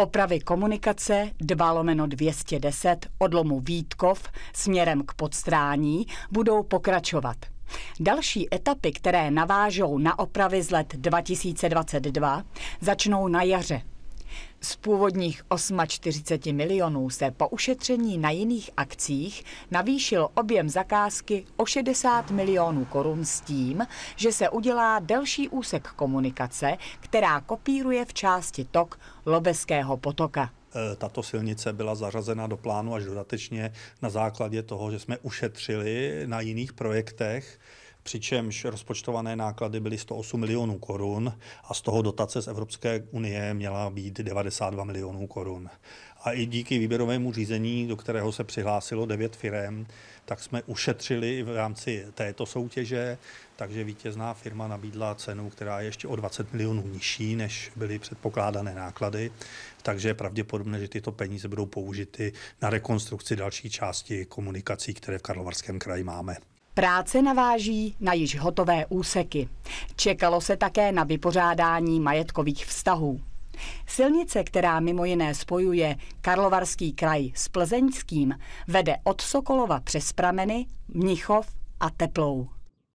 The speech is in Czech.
Opravy komunikace 2 lomeno 210 odlomu Vítkov směrem k podstrání budou pokračovat. Další etapy, které navážou na opravy z let 2022, začnou na jaře. Z původních 48 milionů se po ušetření na jiných akcích navýšil objem zakázky o 60 milionů korun s tím, že se udělá delší úsek komunikace, která kopíruje v části tok Lobeského potoka. E, tato silnice byla zařazena do plánu až dodatečně na základě toho, že jsme ušetřili na jiných projektech přičemž rozpočtované náklady byly 108 milionů korun a z toho dotace z Evropské unie měla být 92 milionů korun. A i díky výběrovému řízení, do kterého se přihlásilo devět firm, tak jsme ušetřili v rámci této soutěže, takže vítězná firma nabídla cenu, která je ještě o 20 milionů nižší, než byly předpokládané náklady, takže je pravděpodobné, že tyto peníze budou použity na rekonstrukci další části komunikací, které v Karlovarském kraji máme. Práce naváží na již hotové úseky. Čekalo se také na vypořádání majetkových vztahů. Silnice, která mimo jiné spojuje Karlovarský kraj s Plzeňským, vede od Sokolova přes Prameny, Mnichov a Teplou.